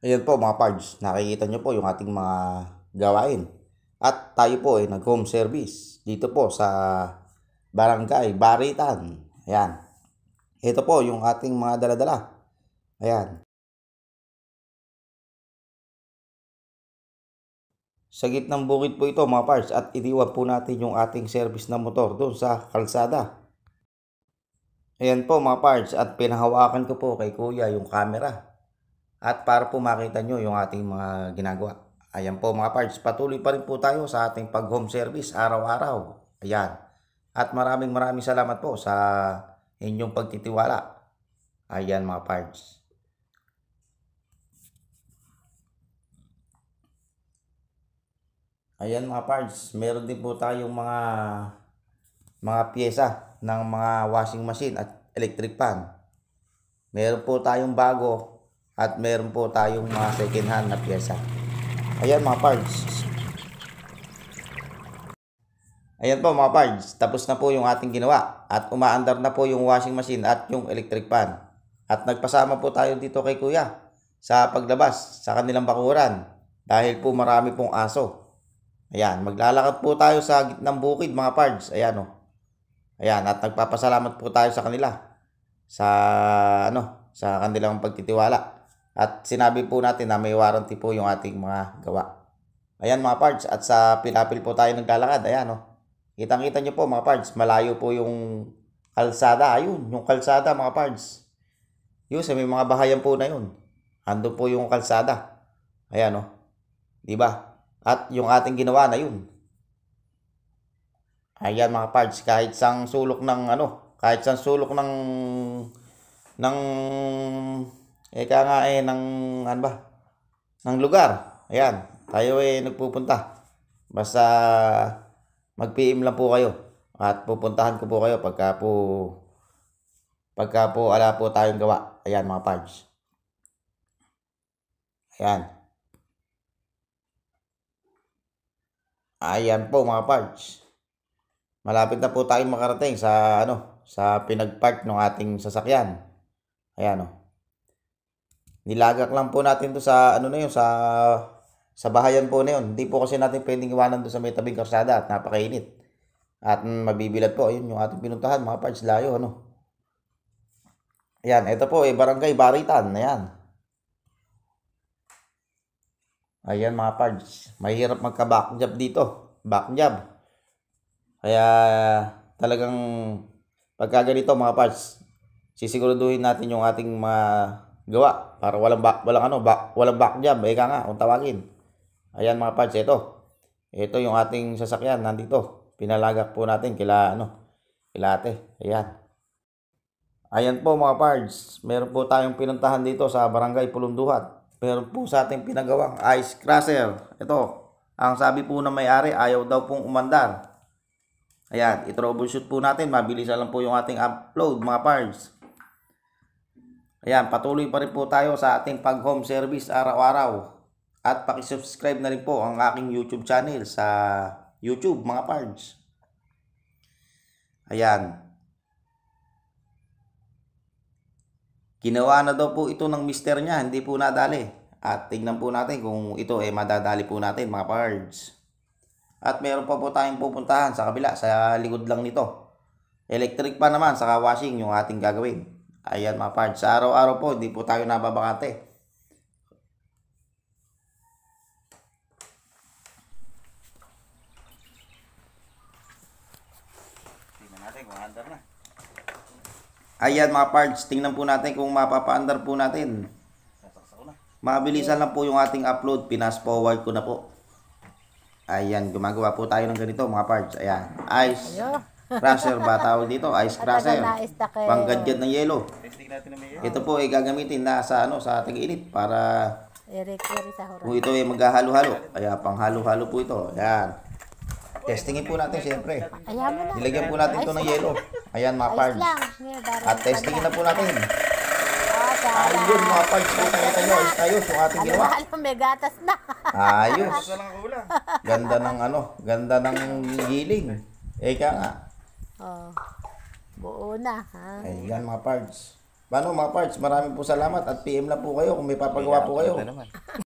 Ayan po mga parts, nakikita nyo po yung ating mga gawain. At tayo po ay eh, nag-home service dito po sa barangay Baritan. Ayan. Ito po yung ating mga daladala. Ayan. Sa gitnang bukid po ito mga parts at iniwan po natin yung ating service na motor doon sa kalsada. Ayan po mga parts at pinahawakan ko po kay kuya yung camera at para po makita nyo yung ating mga ginagawa. Ayan po mga parts, patuloy pa rin po tayo sa ating pag home service araw-araw. Ayan. At maraming maraming salamat po sa inyong pagtitiwala. Ayan mga parts. Ayan mga parts, meron din po tayong mga mga piyesa ng mga washing machine at electric fan. Meron po tayong bago at meron po tayong mga second hand na pyesa. Ayan mga parts. Ayan po mga parts, tapos na po yung ating ginawa at umaandar na po yung washing machine at yung electric pan. At nagpasama po tayo dito kay kuya sa paglabas sa kanilang bakuran dahil po marami pong aso. Ayan, maglalakad po tayo sa gitnang bukid mga parts. Ayan o. Oh. Ayan, at nagpapasalamat po tayo sa kanila sa ano, sa kanilang pagtitiwala. At sinabi po natin na may warranty po yung ating mga gawa. Ayan mga parts, at sa pilapil po tayo naglalakad. Ayan o. Oh. Kitang-kita nyo po mga parts, malayo po yung kalsada. Ayun, yung kalsada mga parts. Yun, sa may mga bahayan po na yun. Ando po yung kalsada. Ayan o. Oh. Diba? At yung ating ginawa na yun. Ayan mga parts, kahit sang sulok ng ano, kahit sang sulok ng ng Ika eh, nga eh ng ano ba? Ng lugar. Ayan. Tayo eh nagpupunta. Basta mag-PM lang po kayo. At pupuntahan ko po kayo pagka po pagka po ala po tayong gawa. Ayan mga pads. Ayan. Ayan po mga pads. Malapit na po tayong makarating sa ano, sa pinagpark ng ating sasakyan. Ayan oh. Nilagak lang po natin to sa ano na yun, sa sa bahayan po na yun. Hindi po kasi natin pwedeng iwanan doon sa may tabing karsada at napakainit. At mm, mabibilat po, ayun yung ating pinuntahan, mga parts layo, ano. Ayan, ito po, eh, barangay Baritan, ayan. Ayan mga parts, mahirap magka-back dito, back Kaya talagang pagka ganito mga parts, sisiguraduhin natin yung ating mga gawa para walang back, walang ano, back, walang back jam, eh nga, kung tawagin. Ayan mga pads, ito. Ito yung ating sasakyan, nandito. Pinalagak po natin kila, ano, kila ate. Ayan. Ayan po mga pards, meron po tayong pinuntahan dito sa Barangay Pulunduhat. Meron po sa ating pinagawang ice crusher. Ito, ang sabi po na may-ari, ayaw daw pong umandar. Ayan, i-troubleshoot po natin. Mabilis lang po yung ating upload mga pards. Ayan, patuloy pa rin po tayo sa ating pag-home service araw-araw. At pakisubscribe na rin po ang aking YouTube channel sa YouTube, mga pards. Ayan. Ginawa na daw po ito ng mister niya, hindi po nadali. At tignan po natin kung ito eh madadali po natin, mga pards. At meron pa po tayong pupuntahan sa kabila, sa likod lang nito. Electric pa naman, saka washing yung ating gagawin. Ayan mga parts. Sa araw-araw po, hindi po tayo nababakante. Tingnan natin kung under na. Ayan mga parts. tingnan po natin kung mapapa-under po natin. Mabilisan lang po yung ating upload. Pinas forward ko na po. Ayan, gumagawa po tayo ng ganito mga parts. Ayan, Ice. Ayan crusher ba tawag dito? Ice crusher. Panggadgad ng yelo. Ito po ay gagamitin na sa ano sa tag-init para i-recover sa Kung ito ay maghahalo-halo. Kaya panghalo-halo po ito. Ayan. Testingin po natin siyempre. Ayan mo Nilagyan po natin ito ng yelo. Ayan mga parts. At testingin na po natin. Ayun mga parts. Kung nakita nyo, ayos tayo. So ating ginawa. Ano, may gatas na. Ayos. Ganda ng ano, ganda ng giling. Eka eh, nga. Oh. Buo na, ha? Ayan mga parts. Paano mga parts? maraming po salamat at PM na po kayo kung may papagawa po kayo.